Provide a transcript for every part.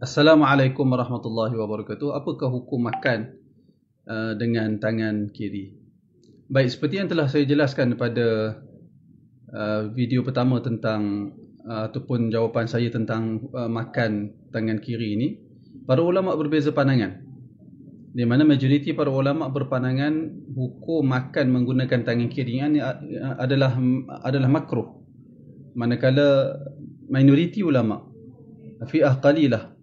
Assalamualaikum warahmatullahi wabarakatuh. Apakah hukum makan uh, dengan tangan kiri? Baik, seperti yang telah saya jelaskan pada uh, video pertama tentang uh, ataupun jawapan saya tentang uh, makan tangan kiri ini, para ulama berbeza pandangan. Di mana majoriti para ulama berpandangan hukum makan menggunakan tangan kiri ini uh, adalah adalah makruh. Manakala minoriti ulama fi'ah qalilah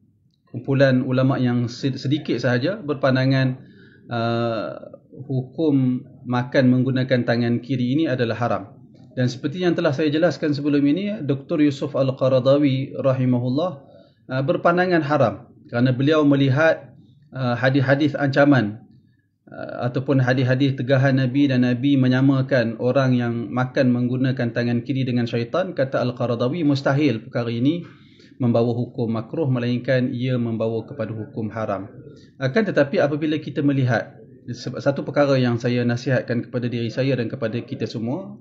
kumpulan ulama yang sedikit sahaja berpandangan uh, hukum makan menggunakan tangan kiri ini adalah haram. Dan seperti yang telah saya jelaskan sebelum ini, Dr. Yusuf Al-Qaradawi rahimahullah uh, berpandangan haram kerana beliau melihat uh, hadis-hadis ancaman uh, ataupun hadis-hadis tegahan Nabi dan Nabi menyamakan orang yang makan menggunakan tangan kiri dengan syaitan, kata Al-Qaradawi mustahil perkara ini membawa hukum makruh melainkan ia membawa kepada hukum haram. Akan tetapi apabila kita melihat satu perkara yang saya nasihatkan kepada diri saya dan kepada kita semua,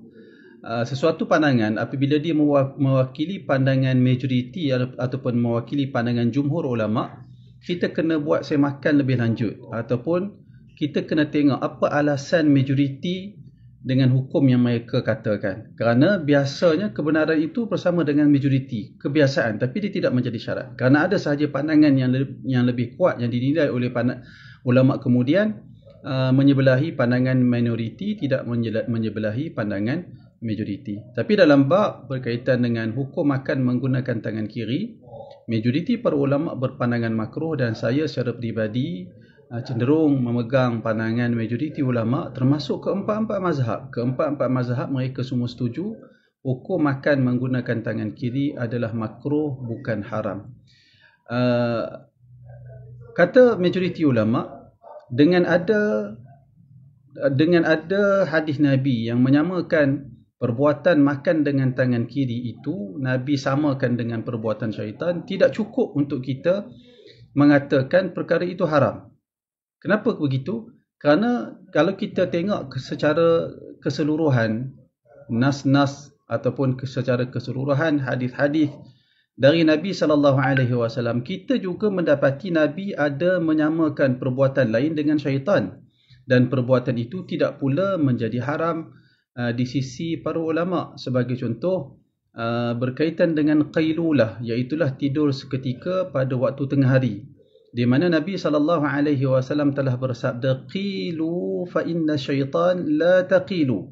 sesuatu pandangan apabila dia mewakili pandangan majoriti ataupun mewakili pandangan jumhur ulama, kita kena buat semakan lebih lanjut ataupun kita kena tengok apa alasan majoriti dengan hukum yang mereka katakan kerana biasanya kebenaran itu bersama dengan majoriti kebiasaan tapi dia tidak menjadi syarat kerana ada sahaja pandangan yang le- yang lebih kuat yang dinilai oleh ulama kemudian uh, menyebelahi pandangan minoriti tidak menyebelahi pandangan majoriti tapi dalam bab berkaitan dengan hukum makan menggunakan tangan kiri majoriti para ulama berpandangan makruh dan saya secara peribadi Ah, cenderung memegang pandangan majoriti ulama termasuk keempat-empat mazhab. Keempat-empat mazhab mereka semua setuju hukum makan menggunakan tangan kiri adalah makruh bukan haram. Uh, kata majoriti ulama dengan ada dengan ada hadis Nabi yang menyamakan perbuatan makan dengan tangan kiri itu Nabi samakan dengan perbuatan syaitan tidak cukup untuk kita mengatakan perkara itu haram Kenapa begitu? Kerana kalau kita tengok secara keseluruhan nas-nas ataupun secara keseluruhan hadis-hadis dari Nabi sallallahu alaihi wasallam kita juga mendapati Nabi ada menyamakan perbuatan lain dengan syaitan dan perbuatan itu tidak pula menjadi haram uh, di sisi para ulama sebagai contoh uh, berkaitan dengan qailulah iaitu tidur seketika pada waktu tengah hari di mana Nabi sallallahu alaihi wasallam telah bersabda qilu fa inna syaitan la taqilu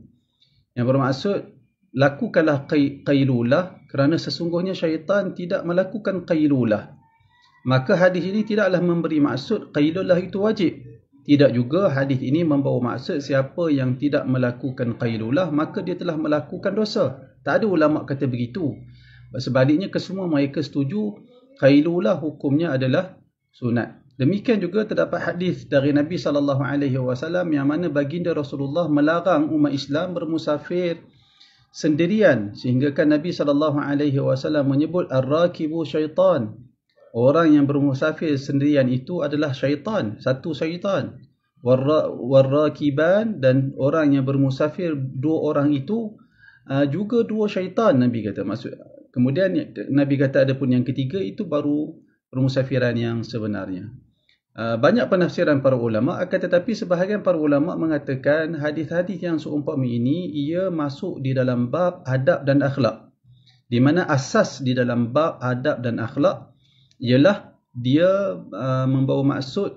yang bermaksud lakukanlah qailulah kerana sesungguhnya syaitan tidak melakukan qailulah maka hadis ini tidaklah memberi maksud qailulah itu wajib tidak juga hadis ini membawa maksud siapa yang tidak melakukan qailulah maka dia telah melakukan dosa tak ada ulama kata begitu sebaliknya kesemua mereka setuju qailulah hukumnya adalah sunat. Demikian juga terdapat hadis dari Nabi sallallahu alaihi wasallam yang mana baginda Rasulullah melarang umat Islam bermusafir sendirian sehingga kan Nabi sallallahu alaihi wasallam menyebut ar-rakibu syaitan. Orang yang bermusafir sendirian itu adalah syaitan, satu syaitan. Warrakiban dan orang yang bermusafir dua orang itu uh, juga dua syaitan Nabi kata maksud Kemudian Nabi kata ada pun yang ketiga itu baru permusafiran yang sebenarnya. Ah, banyak penafsiran para ulama akan tetapi sebahagian para ulama mengatakan hadis-hadis yang seumpama ini ia masuk di dalam bab adab dan akhlak. Di mana asas di dalam bab adab dan akhlak ialah dia ah, membawa maksud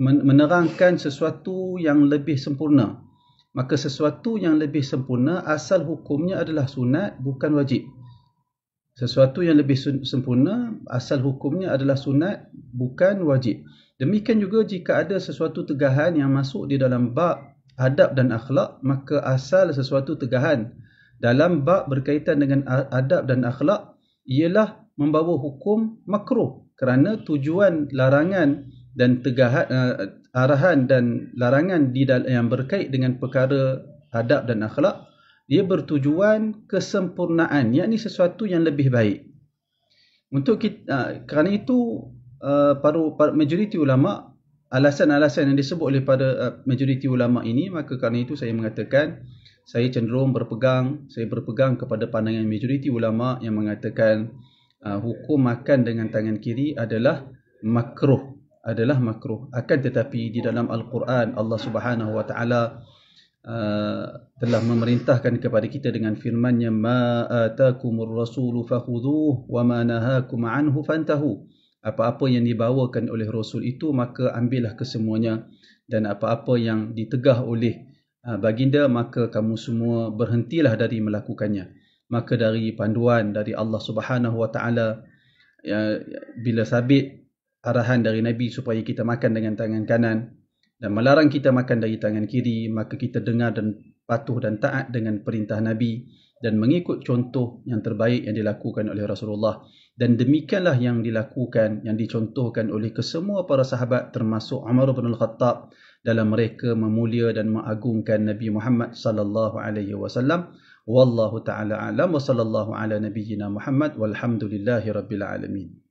menerangkan sesuatu yang lebih sempurna. Maka sesuatu yang lebih sempurna asal hukumnya adalah sunat bukan wajib sesuatu yang lebih sempurna asal hukumnya adalah sunat bukan wajib demikian juga jika ada sesuatu tegahan yang masuk di dalam bab adab dan akhlak maka asal sesuatu tegahan dalam bab berkaitan dengan adab dan akhlak ialah membawa hukum makruh kerana tujuan larangan dan tegahan uh, arahan dan larangan di yang berkait dengan perkara adab dan akhlak dia bertujuan kesempurnaan, yakni sesuatu yang lebih baik. Untuk kita, ah, kerana itu ah, para, majoriti ulama alasan-alasan yang disebut oleh pada ah, majoriti ulama ini, maka kerana itu saya mengatakan saya cenderung berpegang, saya berpegang kepada pandangan majoriti ulama yang mengatakan hukum makan dengan tangan kiri adalah makruh, adalah makruh. Akan tetapi di dalam Al-Quran Allah Subhanahu wa taala Uh, telah memerintahkan kepada kita dengan firman-Nya ma atakumur rasul fakhuduhu wa ma nahakum anhu fantahu apa-apa yang dibawakan oleh rasul itu maka ambillah kesemuanya dan apa-apa yang ditegah oleh uh, baginda maka kamu semua berhentilah dari melakukannya maka dari panduan dari Allah Subhanahu wa taala ya, bila sabit arahan dari nabi supaya kita makan dengan tangan kanan dan melarang kita makan dari tangan kiri, maka kita dengar dan patuh dan taat dengan perintah Nabi dan mengikut contoh yang terbaik yang dilakukan oleh Rasulullah. Dan demikianlah yang dilakukan, yang dicontohkan oleh kesemua para sahabat termasuk Umar bin Al-Khattab dalam mereka memulia dan mengagungkan Nabi Muhammad sallallahu alaihi wasallam. Wallahu taala alam wa sallallahu ala nabiyyina Muhammad walhamdulillahi alamin.